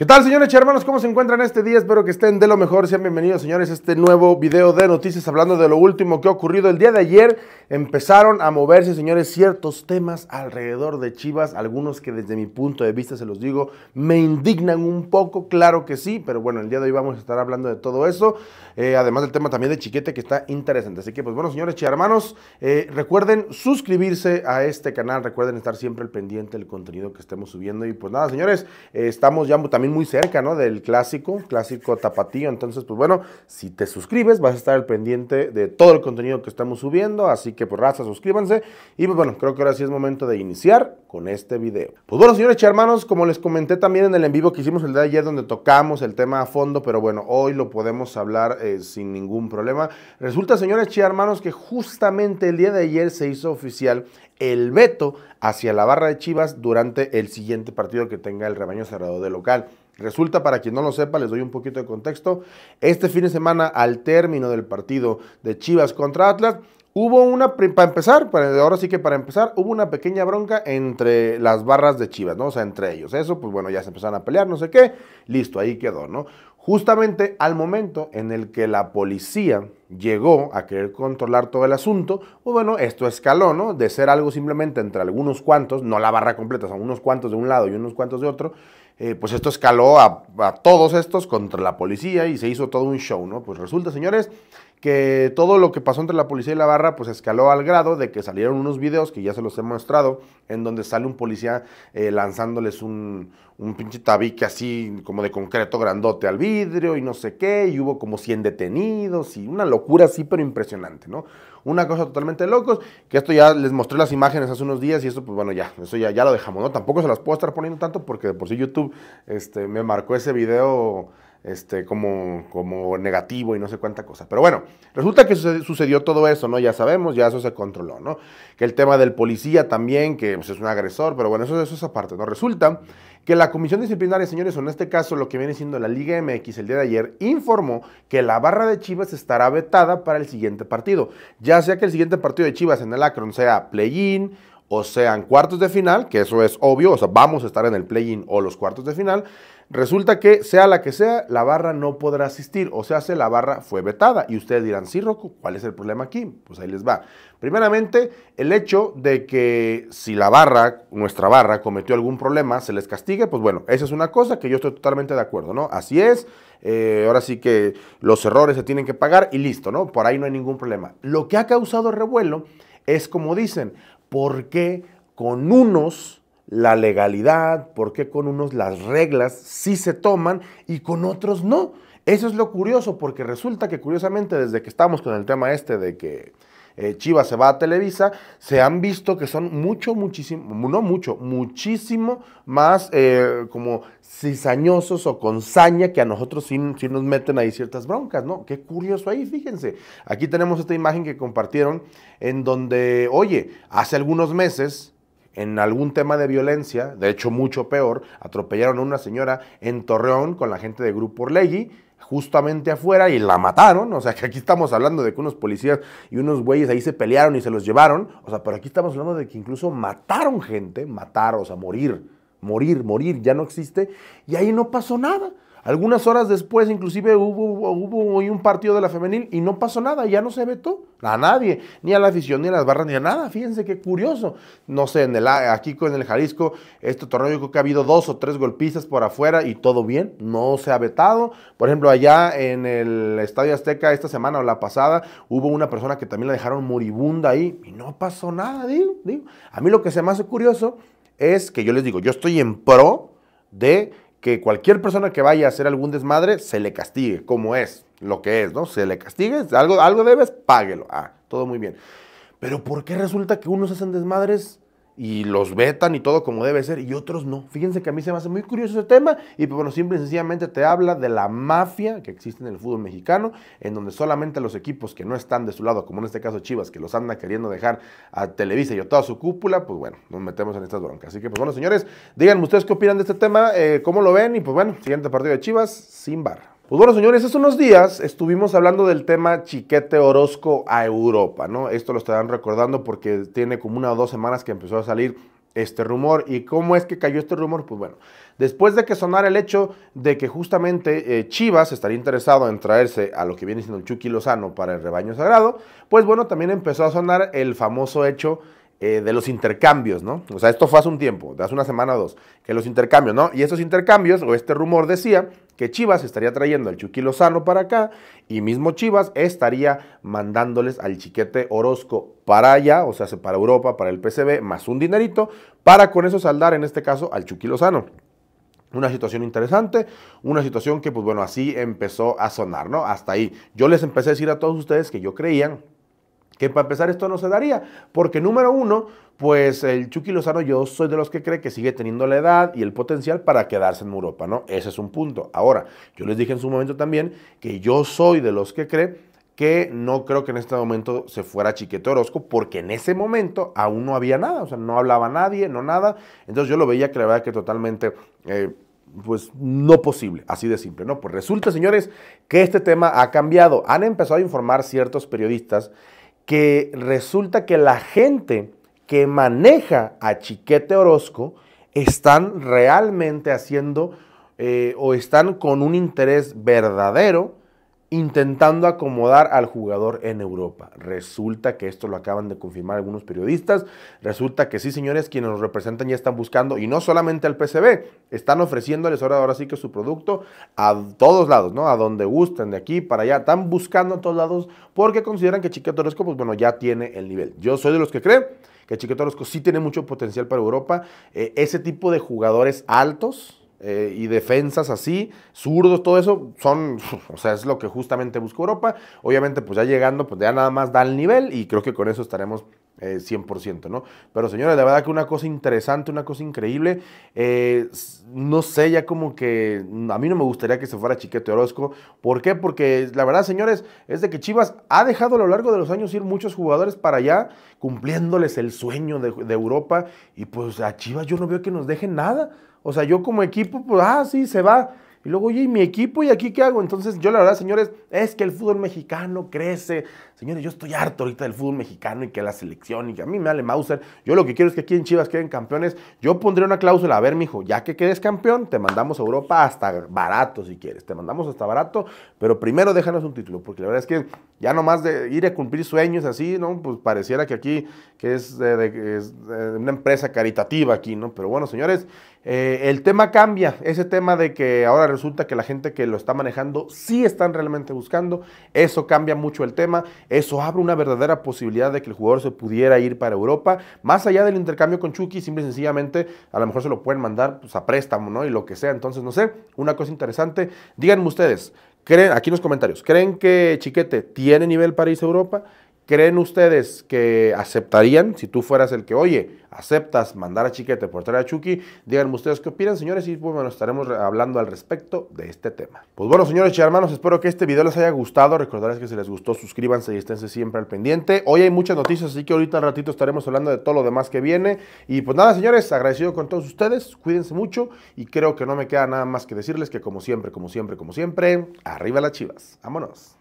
¿Qué tal, señores y hermanos? ¿Cómo se encuentran este día? Espero que estén de lo mejor. Sean bienvenidos, señores, a este nuevo video de noticias hablando de lo último que ha ocurrido. El día de ayer empezaron a moverse, señores, ciertos temas alrededor de Chivas, algunos que desde mi punto de vista, se los digo, me indignan un poco, claro que sí, pero bueno, el día de hoy vamos a estar hablando de todo eso, eh, además del tema también de Chiquete que está interesante. Así que, pues bueno, señores y hermanos, eh, recuerden suscribirse a este canal, recuerden estar siempre al pendiente del contenido que estemos subiendo y pues nada, señores, eh, estamos ya también muy cerca, ¿no? Del clásico, clásico tapatío. Entonces, pues bueno, si te suscribes, vas a estar al pendiente de todo el contenido que estamos subiendo. Así que, por pues, raza, suscríbanse. Y pues bueno, creo que ahora sí es momento de iniciar con este video. Pues bueno, señores y hermanos, como les comenté también en el en vivo que hicimos el día de ayer, donde tocamos el tema a fondo, pero bueno, hoy lo podemos hablar eh, sin ningún problema. Resulta, señores y hermanos, que justamente el día de ayer se hizo oficial el veto hacia la barra de Chivas durante el siguiente partido que tenga el rebaño cerrado de local. Resulta, para quien no lo sepa, les doy un poquito de contexto. Este fin de semana, al término del partido de Chivas contra Atlas, hubo una, para empezar, para, ahora sí que para empezar, hubo una pequeña bronca entre las barras de Chivas, ¿no? O sea, entre ellos. Eso, pues bueno, ya se empezaron a pelear, no sé qué. Listo, ahí quedó, ¿no? Justamente al momento en el que la policía llegó a querer controlar todo el asunto, pues bueno, esto escaló, ¿no? De ser algo simplemente entre algunos cuantos, no la barra completa, son unos cuantos de un lado y unos cuantos de otro, eh, pues esto escaló a, a todos estos contra la policía y se hizo todo un show, ¿no? Pues resulta, señores, que todo lo que pasó entre la policía y la barra pues escaló al grado de que salieron unos videos que ya se los he mostrado en donde sale un policía eh, lanzándoles un, pinche tabique así como de concreto grandote al vidrio y no sé qué y hubo como 100 detenidos y una locura así pero impresionante, ¿no? Una cosa totalmente locos, que esto ya les mostré las imágenes hace unos días y esto pues bueno ya, eso ya, ya lo dejamos, ¿no? Tampoco se las puedo estar poniendo tanto porque por sí YouTube este, me marcó ese video este, como, como negativo y no sé cuánta cosa. Pero bueno, resulta que sucedió todo eso, ¿no? Ya sabemos, ya eso se controló, ¿no? Que el tema del policía también, que pues, es un agresor, pero bueno, eso, eso es aparte, ¿no? Resulta que la Comisión Disciplinaria, señores, o en este caso lo que viene siendo la Liga MX el día de ayer, informó que la barra de Chivas estará vetada para el siguiente partido. Ya sea que el siguiente partido de Chivas en el Acron sea play-in o sean cuartos de final, que eso es obvio, o sea, vamos a estar en el play-in o los cuartos de final, resulta que sea la que sea, la barra no podrá asistir, o sea, se la barra fue vetada. Y ustedes dirán, sí, Rocco, ¿cuál es el problema aquí? Pues ahí les va. Primeramente, el hecho de que si la barra, nuestra barra, cometió algún problema, se les castigue, pues bueno, esa es una cosa que yo estoy totalmente de acuerdo, ¿no? Así es. Eh, ahora sí que los errores se tienen que pagar y listo, ¿no? Por ahí no hay ningún problema. Lo que ha causado revuelo es como dicen, ¿Por qué con unos la legalidad, por qué con unos las reglas sí se toman y con otros no? Eso es lo curioso, porque resulta que curiosamente desde que estamos con el tema este de que eh, Chivas se va a Televisa, se han visto que son mucho, muchísimo, no mucho, muchísimo más eh, como cizañosos o con saña que a nosotros si nos meten ahí ciertas broncas, ¿no? Qué curioso ahí, fíjense. Aquí tenemos esta imagen que compartieron en donde, oye, hace algunos meses en algún tema de violencia, de hecho mucho peor, atropellaron a una señora en Torreón con la gente de Grupo Orlegui, justamente afuera y la mataron. O sea, que aquí estamos hablando de que unos policías y unos güeyes ahí se pelearon y se los llevaron. O sea, pero aquí estamos hablando de que incluso mataron gente, matar, o sea, morir, morir, morir, ya no existe. Y ahí no pasó nada. Algunas horas después, inclusive, hubo, hubo un partido de la femenil y no pasó nada, ya no se vetó a nadie, ni a la afición, ni a las barras, ni a nada. Fíjense qué curioso. No sé, aquí en el Jalisco, este torneo yo creo que ha habido dos o tres golpistas por afuera y todo bien, no se ha vetado. Por ejemplo, allá en el Estadio Azteca esta semana o la pasada, hubo una persona que también la dejaron moribunda ahí y no pasó nada, digo, digo. A mí lo que se me hace curioso es que yo les digo, yo estoy en pro de que cualquier persona que vaya a hacer algún desmadre se le castigue, como es, lo que es, ¿no? Se le castigue, algo, algo debes, páguelo. Ah, todo muy bien. Pero ¿por qué resulta que unos hacen desmadres y los vetan y todo como debe ser, y otros no. Fíjense que a mí se me hace muy curioso ese tema, y pues bueno, simple y sencillamente te habla de la mafia que existe en el fútbol mexicano, en donde solamente los equipos que no están de su lado, como en este caso Chivas, que los anda queriendo dejar a Televisa y a toda su cúpula, pues bueno, nos metemos en estas broncas. Así que, pues bueno, señores, díganme ustedes qué opinan de este tema, eh, cómo lo ven, y pues bueno, siguiente partido de Chivas, sin barra. Pues bueno, señores, hace unos días estuvimos hablando del tema Chiquete Orozco a Europa, ¿no? Esto lo estarán recordando porque tiene como una o dos semanas que empezó a salir este rumor. ¿Y cómo es que cayó este rumor? Pues bueno, después de que sonara el hecho de que justamente eh, Chivas estaría interesado en traerse a lo que viene siendo el Chucky Lozano para el rebaño sagrado, pues bueno, también empezó a sonar el famoso hecho eh, de los intercambios, ¿no? O sea, esto fue hace un tiempo, de hace una semana o dos, que los intercambios, ¿no? Y esos intercambios, o este rumor decía que Chivas estaría trayendo al Chucky Lozano para acá y mismo Chivas estaría mandándoles al Chiquete Orozco para allá, o sea, para Europa, para el PCB, más un dinerito, para con eso saldar, en este caso, al Chucky Lozano. Una situación interesante, una situación que, pues bueno, así empezó a sonar, ¿no? Hasta ahí. Yo les empecé a decir a todos ustedes que yo creían. Que para empezar esto no se daría, porque número uno, pues el Chucky Lozano yo soy de los que cree que sigue teniendo la edad y el potencial para quedarse en Europa, ¿no? Ese es un punto. Ahora, yo les dije en su momento también que yo soy de los que cree que no creo que en este momento se fuera Chiquete Orozco, porque en ese momento aún no había nada, o sea, no hablaba nadie, no nada. Entonces yo lo veía que la verdad que totalmente, eh, pues no posible, así de simple, ¿no? Pues resulta, señores, que este tema ha cambiado. Han empezado a informar ciertos periodistas que resulta que la gente que maneja a Chiquete Orozco están realmente haciendo eh, o están con un interés verdadero intentando acomodar al jugador en Europa. Resulta que esto lo acaban de confirmar algunos periodistas. Resulta que sí, señores, quienes nos representan ya están buscando, y no solamente al PCB, están ofreciéndoles ahora, ahora sí que su producto a todos lados, ¿no? A donde gusten, de aquí para allá. Están buscando a todos lados porque consideran que Chiquito Torresco, pues bueno, ya tiene el nivel. Yo soy de los que creen que Chiquito Torresco sí tiene mucho potencial para Europa. Eh, ese tipo de jugadores altos, eh, y defensas así, zurdos, todo eso, son, o sea, es lo que justamente busca Europa. Obviamente, pues ya llegando, pues ya nada más da el nivel y creo que con eso estaremos 100%, eh, ¿no? Pero señores, la verdad que una cosa interesante, una cosa increíble, eh, no sé, ya como que a mí no me gustaría que se fuera Chiquete Orozco. ¿Por qué? Porque la verdad, señores, es de que Chivas ha dejado a lo largo de los años ir muchos jugadores para allá, cumpliéndoles el sueño de, de Europa y pues a Chivas yo no veo que nos dejen nada. O sea, yo como equipo, pues, ah, sí, se va. Y luego, oye, ¿y mi equipo? ¿Y aquí qué hago? Entonces, yo la verdad, señores, es que el fútbol mexicano crece. Señores, yo estoy harto ahorita del fútbol mexicano y que la selección y que a mí me vale Mauser. Yo lo que quiero es que aquí en Chivas queden campeones. Yo pondré una cláusula, a ver, mijo, ya que quedes campeón, te mandamos a Europa hasta barato si quieres. Te mandamos hasta barato, pero primero déjanos un título, porque la verdad es que ya nomás de ir a cumplir sueños así, ¿no? Pues pareciera que aquí que es, una empresa caritativa aquí, ¿no? Pero bueno, señores, eh, el tema cambia, ese tema de que ahora resulta que la gente que lo está manejando sí están realmente buscando, eso cambia mucho el tema, eso abre una verdadera posibilidad de que el jugador se pudiera ir para Europa, más allá del intercambio con Chucky, simple y sencillamente a lo mejor se lo pueden mandar pues, a préstamo, ¿no? Y lo que sea, entonces no sé, una cosa interesante, díganme ustedes, ¿creen, aquí en los comentarios, ¿creen que Chiquete tiene nivel para irse a Europa? ¿Creen ustedes que aceptarían si tú fueras el que, oye, aceptas mandar a Chiquete por traer a Chucky? Díganme ustedes qué opinan, señores, y bueno, estaremos hablando al respecto de este tema. Pues bueno, señores y hermanos, espero que este video les haya gustado. Recordarles que si les gustó, suscríbanse y esténse siempre al pendiente. Hoy hay muchas noticias, así que ahorita al ratito estaremos hablando de todo lo demás que viene. Y pues nada, señores, agradecido con todos ustedes, cuídense mucho y creo que no me queda nada más que decirles que como siempre, como siempre, como siempre, arriba las chivas. Vámonos.